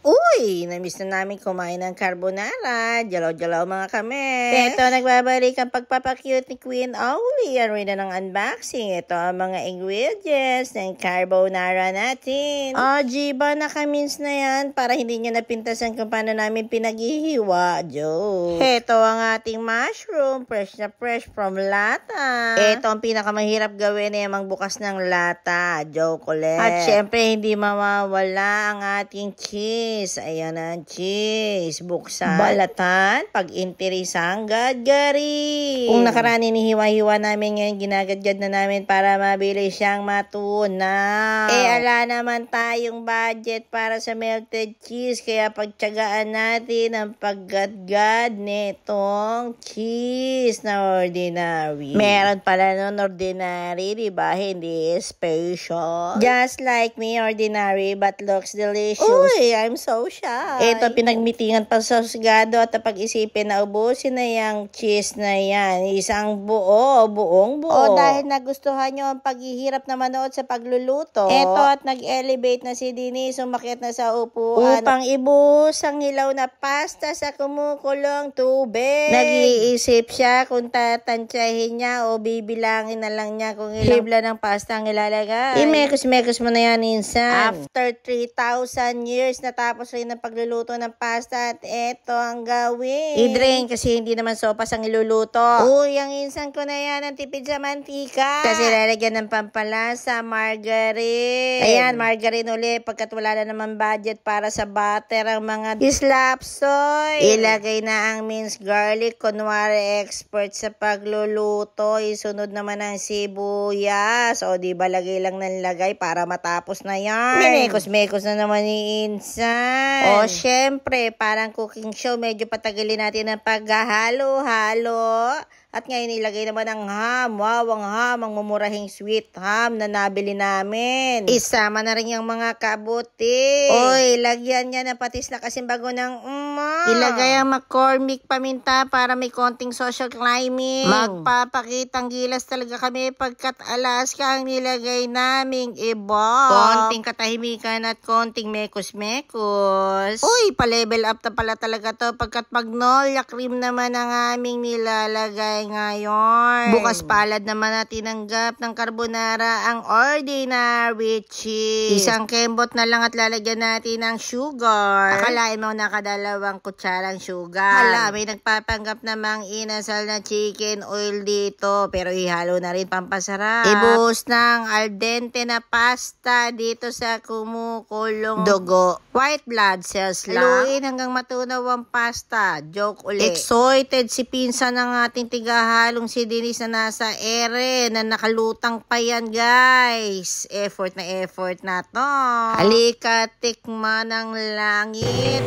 Uy! Namiss na namin kumain ng carbonara. Jalaw-jalaw mga kami. Ito, nagbabalik ang pagpapakute ni Queen Owly. Aroy na ng unboxing. Ito ang mga ingredients ng carbonara natin. Oh, Jiba, nakamins na yan para hindi nyo napintasan kung paano namin pinaghihiwa. Joke. Ito ang ating mushroom. Fresh na fresh from lata. Ito ang pinakamahirap gawin ay ang bukas ng lata. Joke ulit. At syempre, hindi mawawala ang ating cheese. Cheese. Ayan ang cheese. Buksan. Balatan. Pag-intirisang gadgari. Kung nakarani ni hiwa-hiwa namin ngayon, ginagadgad na namin para mabili siyang matunaw. Eh, ala naman tayong budget para sa melted cheese. Kaya pagtsagaan natin ang paggadgad nitong cheese na ordinary. Meron pala nun ordinary, di ba? Hindi special. Just like me, ordinary but looks delicious. Uy, I'm social. Ito, pinagmitingan pa sa sigado at pag-isipin na ubusin na yung cheese na yan. Isang buo, buong buo. O dahil nagustuhan nyo ang paghihirap na manood sa pagluluto. Ito at nag-elevate na si Denise, umakit na sa upuan. Upang ibus ang hilaw na pasta sa kumukulong tubig. Nag-iisip siya kung tatansyahin niya o bibilangin na lang niya kung ilang hibla ng pasta ang ilalagay. Imekos-mekos mo na yan, insan. After 3,000 years na tayo pagkatapos rin ng pagluluto ng pasta at eto ang gawin. I-drain kasi hindi naman sopas ang iluluto. Uy, ang insan ko na yan, ang tipid sa mantika. Kasi lalagyan ng pampalasa, margarine. Ayan, margarine uli pagkat wala na naman budget para sa butter ang mga slap soy. Ilagay na ang minced garlic, kunwari expert sa pagluluto. Isunod naman ang sibuyas. O di ba lagay lang ng lagay para matapos na yan. Minekos-mekos na naman ni Insan naman. O, syempre, parang cooking show, medyo patagalin natin ang paghahalo-halo. At ngayon ilagay naman ang ham. Wow, ang ham, ang mumurahing sweet ham na nabili namin. Isama na rin yung mga kabuti. Oy, lagyan niya na patis na bago ng umma. Ilagay ang McCormick paminta para may konting social climbing. Magpapakitang gilas talaga kami pagkat alas ka ang nilagay naming iba. Konting katahimikan at konting mekos-mekos. Tapos, uy, pa-level up na pala talaga to pagkat magnolia cream naman ang aming nilalagay ngayon. Bukas palad naman na tinanggap ng carbonara ang ordinary cheese. Isang kembot na lang at lalagyan natin ng sugar. Akalain mo nakadalawang kutsarang sugar. Hala, may nagpapanggap namang inasal na chicken oil dito pero ihalo na rin pampasarap. Ibuhos ng al dente na pasta dito sa kumukulong dugo. White white blood cells lang. Haluin hanggang matunaw ang pasta. Joke uli. Excited si pinsan ng ating tigahalong si Denise na nasa ere na nakalutang pa yan guys. Effort na effort na to. Halika, tikman ng langit.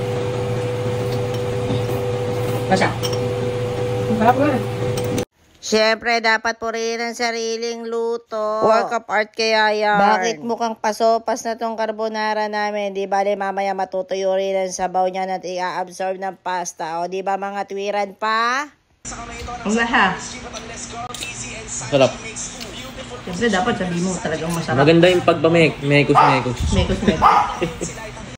Masa? Sarap Siyempre, dapat purihin ang sariling luto. Work of art kaya yan. Bakit mukhang pasopas na tong carbonara namin? Di ba, di mamaya matutuyo rin ang sabaw niya at i-absorb ng pasta. O, di ba mga tuwiran pa? Umaha. Sarap. Siyempre, dapat sabihin mo talagang masarap. Maganda yung pagba-mekos, mekos, mekos. Mekos, mekos.